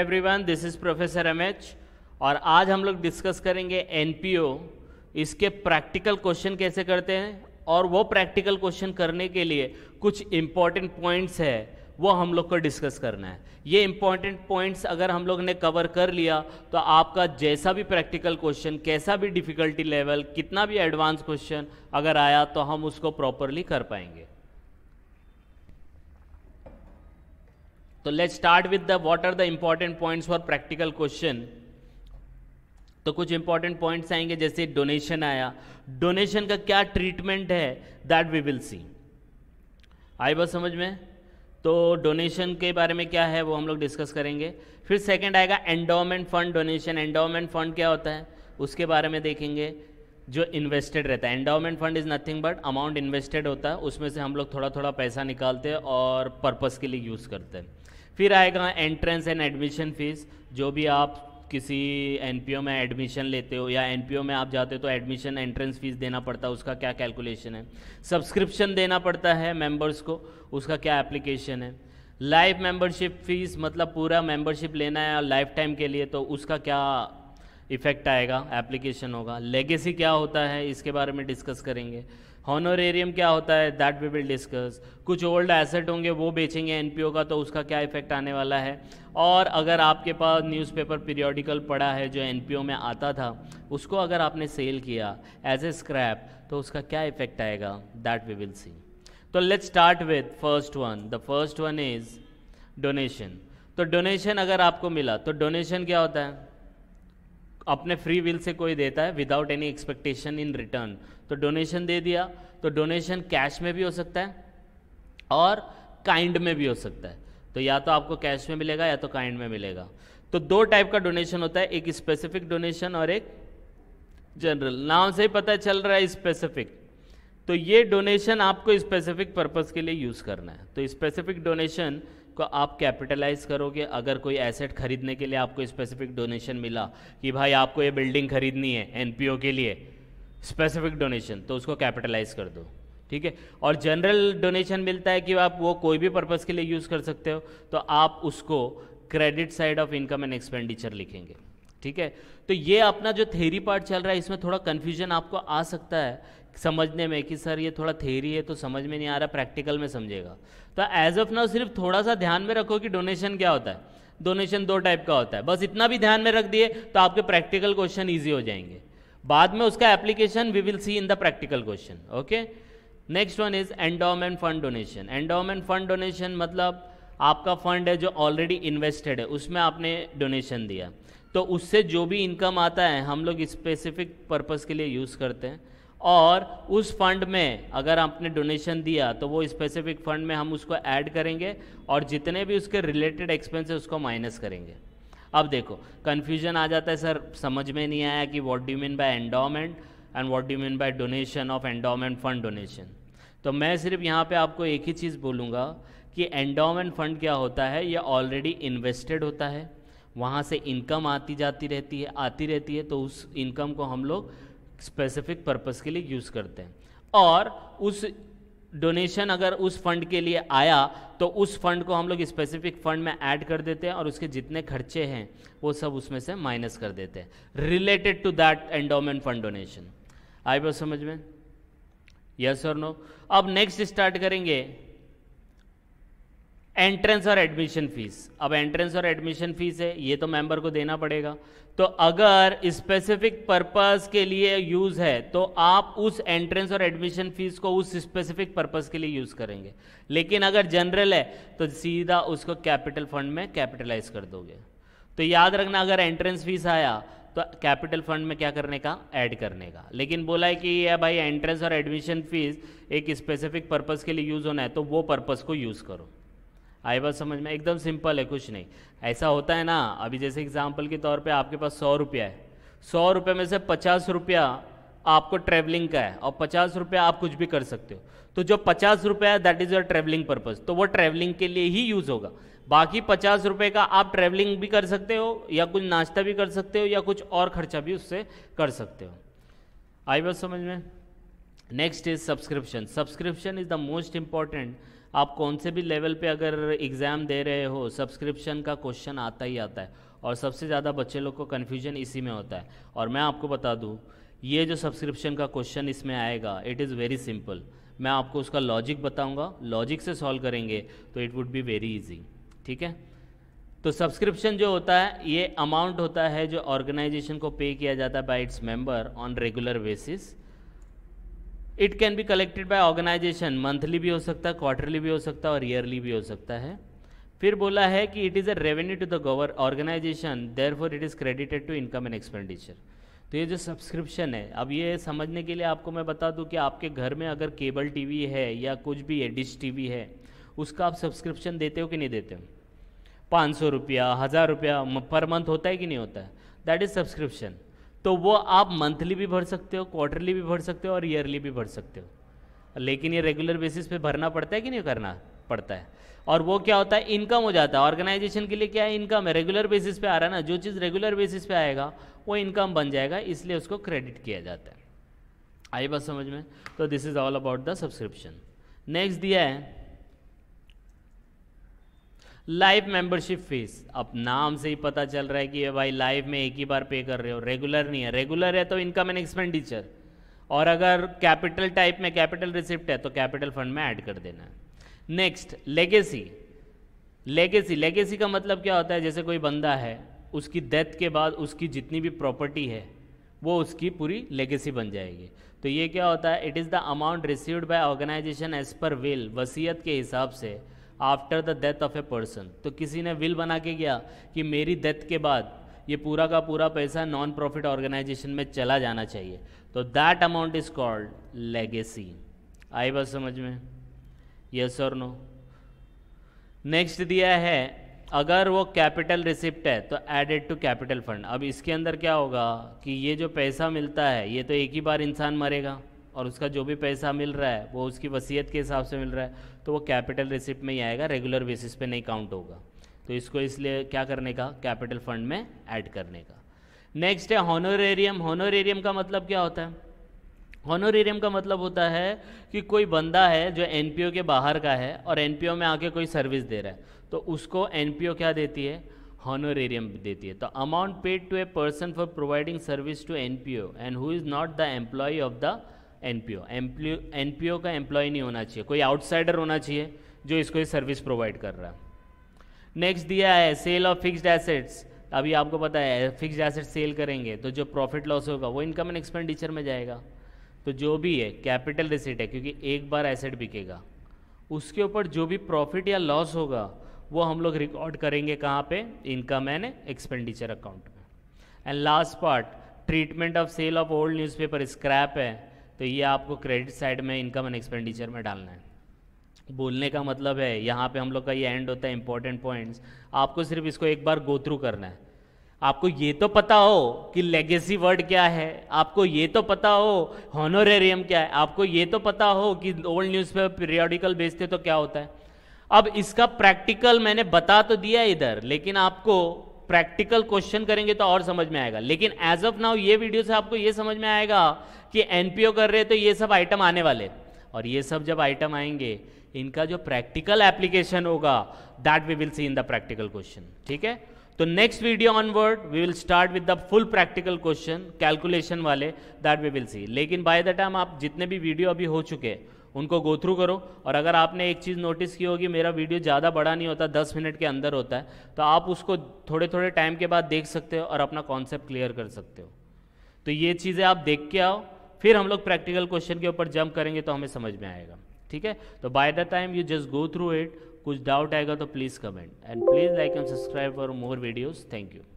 everyone this is professor H और आज हम लोग डिस्कस करेंगे एनपीओ इसके प्रैक्टिकल क्वेश्चन कैसे करते हैं और वो प्रैक्टिकल क्वेश्चन करने के लिए कुछ इंपॉर्टेंट पॉइंट्स है वो हम लोग को डिस्कस करना है ये इंपॉर्टेंट पॉइंट्स अगर हम लोग ने कवर कर लिया तो आपका जैसा भी प्रैक्टिकल क्वेश्चन कैसा भी डिफिकल्टी लेवल कितना भी एडवांस क्वेश्चन अगर आया तो हम उसको प्रॉपरली कर पाएंगे तो let start with the what are the important points for practical question तो कुछ इंपॉर्टेंट पॉइंट्स आएंगे जैसे डोनेशन आया डोनेशन का क्या ट्रीटमेंट है दैट वी विल सी आई बात समझ में तो डोनेशन के बारे में क्या है वो हम लोग डिस्कस करेंगे फिर सेकंड आएगा endowment fund donation endowment fund क्या होता है उसके बारे में देखेंगे जो इन्वेस्टेड रहता है endowment fund is nothing but amount invested होता है उसमें से हम लोग थोड़ा थोड़ा पैसा निकालते हैं और पर्पज़ के लिए यूज़ करते हैं फिर आएगा एंट्रेंस एंड एडमिशन फ़ीस जो भी आप किसी एनपीओ में एडमिशन लेते हो या एनपीओ में आप जाते हो तो एडमिशन एंट्रेंस फीस देना पड़ता है उसका क्या कैलकुलेशन है सब्सक्रिप्शन देना पड़ता है मेंबर्स को उसका क्या एप्लीकेशन है लाइव मेंबरशिप फीस मतलब पूरा मेंबरशिप लेना है लाइफ टाइम के लिए तो उसका क्या इफ़ेक्ट आएगा एप्लीकेशन होगा लेगेसी क्या होता है इसके बारे में डिस्कस करेंगे हॉनोरेरियम क्या होता है दैट वी विल डिस्कस कुछ ओल्ड एसेट होंगे वो बेचेंगे एनपीओ का तो उसका क्या इफेक्ट आने वाला है और अगर आपके पास न्यूज़पेपर पीरियोडिकल पड़ा है जो एनपीओ में आता था उसको अगर आपने सेल किया एज ए स्क्रैप तो उसका क्या इफेक्ट आएगा दैट वी विल सी तो let start with first one the first one is donation तो डोनेशन अगर आपको मिला तो डोनेशन क्या होता है अपने फ्री विल से कोई देता है without any expectation in return तो डोनेशन दे दिया तो डोनेशन कैश में भी हो सकता है और काइंड में भी हो सकता है तो या तो आपको कैश में मिलेगा या तो काइंड में मिलेगा तो दो टाइप का डोनेशन होता है एक स्पेसिफिक डोनेशन और एक जनरल नाम से ही पता चल रहा है स्पेसिफिक तो ये डोनेशन आपको स्पेसिफिक पर्पज़ के लिए यूज़ करना है तो स्पेसिफिक डोनेशन को आप कैपिटलाइज करोगे अगर कोई एसेट खरीदने के लिए आपको स्पेसिफिक डोनेशन मिला कि भाई आपको ये बिल्डिंग खरीदनी है एनपीओ के लिए स्पेसिफिक डोनेशन तो उसको कैपिटलाइज कर दो ठीक है और जनरल डोनेशन मिलता है कि आप वो कोई भी पर्पज़ के लिए यूज़ कर सकते हो तो आप उसको credit side of income and expenditure लिखेंगे ठीक है तो ये अपना जो थेरी पार्ट चल रहा है इसमें थोड़ा कन्फ्यूजन आपको आ सकता है समझने में कि सर ये थोड़ा थेरी है तो समझ में नहीं आ रहा प्रैक्टिकल में समझेगा तो एज ऑफ नाउ सिर्फ थोड़ा सा ध्यान में रखो कि डोनेशन क्या होता है डोनेशन दो टाइप का होता है बस इतना भी ध्यान में रख दिए तो आपके प्रैक्टिकल क्वेश्चन ईजी हो जाएंगे बाद में उसका application we will see in the practical question okay next one is endowment fund donation endowment fund donation मतलब आपका फंड है जो ऑलरेडी इन्वेस्टेड है उसमें आपने डोनेशन दिया तो उससे जो भी इनकम आता है हम लोग स्पेसिफिक पर्पज़ के लिए यूज़ करते हैं और उस फंड में अगर आपने डोनेशन दिया तो वो स्पेसिफिक फंड में हम उसको ऐड करेंगे और जितने भी उसके रिलेटेड एक्सपेंस है उसको माइनस करेंगे अब देखो कन्फ्यूजन आ जाता है सर समझ में नहीं आया कि what do mean by endowment and what do mean by donation of endowment fund donation तो मैं सिर्फ यहाँ पे आपको एक ही चीज़ बोलूँगा कि एंडोमेंट फंड क्या होता है ये ऑलरेडी इन्वेस्टेड होता है वहाँ से इनकम आती जाती रहती है आती रहती है तो उस इनकम को हम लोग स्पेसिफिक पर्पज़ के लिए यूज़ करते हैं और उस डोनेशन अगर उस फंड के लिए आया तो उस फंड को हम लोग स्पेसिफिक फंड में ऐड कर देते हैं और उसके जितने खर्चे हैं वो सब उसमें से माइनस कर देते हैं related to that endowment fund donation आई बस समझ में यस और नो अब नेक्स्ट स्टार्ट करेंगे एंट्रेंस और एडमिशन फीस अब एंट्रेंस और एडमिशन फीस है ये तो मेंबर को देना पड़ेगा तो अगर स्पेसिफिक पर्पस के लिए यूज है तो आप उस एंट्रेंस और एडमिशन फीस को उस स्पेसिफिक पर्पस के लिए यूज करेंगे लेकिन अगर जनरल है तो सीधा उसको कैपिटल फंड में कैपिटलाइज कर दोगे तो याद रखना अगर एंट्रेंस फीस आया तो कैपिटल फंड में क्या करने का ऐड करने का लेकिन बोला है कि ये भाई एंट्रेंस और एडमिशन फीस एक स्पेसिफिक पर्पस के लिए यूज होना है तो वो पर्पस को यूज करो आई बात समझ में एकदम सिंपल है कुछ नहीं ऐसा होता है ना अभी जैसे एग्जाम्पल के तौर पर आपके पास सौ रुपया है सौ रुपये में से पचास रुपया आपको ट्रैवलिंग का है और पचास रुपया आप कुछ भी कर सकते हो तो जो पचास रुपया है that is your travelling purpose तो वो ट्रैवलिंग के लिए ही यूज़ होगा बाकी पचास रुपये का आप ट्रैवलिंग भी कर सकते हो या कुछ नाश्ता भी कर सकते हो या कुछ और खर्चा भी उससे कर सकते हो आई बात समझ में next is subscription subscription is the most important आप कौन से भी लेवल पे अगर एग्ज़ाम दे रहे हो सब्सक्रिप्शन का क्वेश्चन आता ही आता है और सबसे ज़्यादा बच्चे लोग को कन्फ्यूजन इसी में होता है और मैं आपको बता दूँ ये जो सब्सक्रिप्शन का क्वेश्चन इसमें आएगा इट इज़ वेरी सिंपल मैं आपको उसका लॉजिक बताऊंगा लॉजिक से सॉल्व करेंगे तो it would be very easy ठीक है तो सब्सक्रिप्शन जो होता है ये अमाउंट होता है जो ऑर्गेनाइजेशन को पे किया जाता है by its member on regular basis it can be collected by organisation monthly भी हो सकता है क्वार्टरली भी हो सकता है और ईयरली भी हो सकता है फिर बोला है कि it is a revenue to the गवर organisation therefore it is credited to income and expenditure तो ये जो सब्सक्रिप्शन है अब ये समझने के लिए आपको मैं बता दूं कि आपके घर में अगर केबल टीवी है या कुछ भी है डिश टीवी है उसका आप सब्सक्रिप्शन देते हो कि नहीं देते हो पाँच सौ रुपया हज़ार रुपया पर मंथ होता है कि नहीं होता है दैट इज़ सब्सक्रिप्शन तो वो आप मंथली भी भर सकते हो क्वार्टरली भी भर सकते हो और ईयरली भी भर सकते हो लेकिन ये रेगुलर बेसिस पे भरना पड़ता है कि नहीं करना पड़ता है और वो क्या होता है इनकम हो जाता है ऑर्गेनाइजेशन के लिए क्या है इनकम है रेगुलर बेसिस पे आ रहा है ना जो चीज़ रेगुलर बेसिस पे आएगा वो इनकम बन जाएगा इसलिए उसको क्रेडिट किया जाता है आई बात समझ में तो this is all about the subscription next दिया है लाइव मेंबरशिप फीस अब नाम से ही पता चल रहा है कि भाई लाइव में एक ही बार पे कर रहे हो रेगुलर नहीं है रेगुलर है तो इनकम एंड एक्सपेंडिचर और अगर कैपिटल टाइप में कैपिटल रिसिप्ट है तो कैपिटल फंड में ऐड कर देना है नेक्स्ट लेगेसी लेगेसी लेगेसी का मतलब क्या होता है जैसे कोई बंदा है उसकी डेथ के बाद उसकी जितनी भी प्रॉपर्टी है वो उसकी पूरी लेगेसी बन जाएगी तो ये क्या होता है it is the amount received by organisation as per will वसीयत के हिसाब से after the death of a person तो किसी ने विल बना के गया कि मेरी डेथ के बाद ये पूरा का पूरा पैसा नॉन प्रॉफिट ऑर्गेनाइजेशन में चला जाना चाहिए तो that amount is called legacy आई बात समझ में यस और नो नेक्स्ट दिया है अगर वो कैपिटल रिसिप्ट है तो एडेड टू कैपिटल फंड अब इसके अंदर क्या होगा कि ये जो पैसा मिलता है ये तो एक ही बार इंसान मरेगा और उसका जो भी पैसा मिल रहा है वो उसकी वसीयत के हिसाब से मिल रहा है तो वो कैपिटल रिसिप्ट में ही आएगा रेगुलर बेसिस पे नहीं काउंट होगा तो इसको इसलिए क्या करने का कैपिटल फंड में ऐड करने का नेक्स्ट है हॉनोरेरियम हॉनोरेरियम का मतलब क्या होता है हॉनोरेरियम का मतलब होता है कि कोई बंदा है जो एन के बाहर का है और एन में आके कोई सर्विस दे रहा है तो उसको एन क्या देती है हॉनोरेरियम देती है तो amount paid to a person for providing service to N P O and who is not the employ of the NPO NPO का एम्प्लॉय नहीं होना चाहिए कोई आउटसाइडर होना चाहिए जो इसको ये सर्विस प्रोवाइड कर रहा है नेक्स्ट दिया है सेल ऑफ फिक्स्ड एसेट्स अभी आपको पता है फिक्स्ड एसेट सेल करेंगे तो जो प्रॉफिट लॉस होगा वो इनकम एंड एक्सपेंडिचर में जाएगा तो जो भी है कैपिटल रिसिट है क्योंकि एक बार एसेट बिकेगा उसके ऊपर जो भी प्रॉफिट या लॉस होगा वो हम लोग रिकॉर्ड करेंगे कहाँ पे इनकम एंड एक्सपेंडिचर अकाउंट में and last part treatment of sale of old newspaper scrap है तो ये आपको क्रेडिट साइड में इनकम एंड एक्सपेंडिचर में डालना है बोलने का मतलब है यहाँ पे हम लोग का ये एंड होता है इंपॉर्टेंट पॉइंट्स आपको सिर्फ इसको एक बार गो थ्रू करना है आपको ये तो पता हो कि लेगेसी वर्ड क्या है आपको ये तो पता हो हॉनोरेरियम क्या है आपको ये तो पता हो कि ओल्ड न्यूज पेपर पीरियोडिकल बेचते तो क्या होता है अब इसका प्रैक्टिकल मैंने बता तो दिया इधर लेकिन आपको प्रैक्टिकल क्वेश्चन करेंगे तो और समझ में आएगा लेकिन एज ऑफ नाउ ये वीडियो से आपको ये समझ में आएगा कि एनपीओ कर रहे हैं तो ये सब आइटम आने वाले और ये सब जब आइटम आएंगे इनका जो प्रैक्टिकल एप्लीकेशन होगा that we will see in the practical question ठीक है तो next video onward we will start with the full practical question calculation वाले दैट वी विल सी लेकिन बाय द टाइम आप जितने भी वीडियो अभी हो चुके हैं उनको गो थ्रू करो और अगर आपने एक चीज़ नोटिस की होगी मेरा वीडियो ज़्यादा बड़ा नहीं होता दस मिनट के अंदर होता है तो आप उसको थोड़े थोड़े टाइम के बाद देख सकते हो और अपना कॉन्सेप्ट क्लियर कर सकते हो तो ये चीज़ें आप देख के आओ फिर हम लोग प्रैक्टिकल क्वेश्चन के ऊपर जंप करेंगे तो हमें समझ में आएगा ठीक है तो by the time you just go through it कुछ डाउट आएगा तो please comment and please like and subscribe for more videos thank you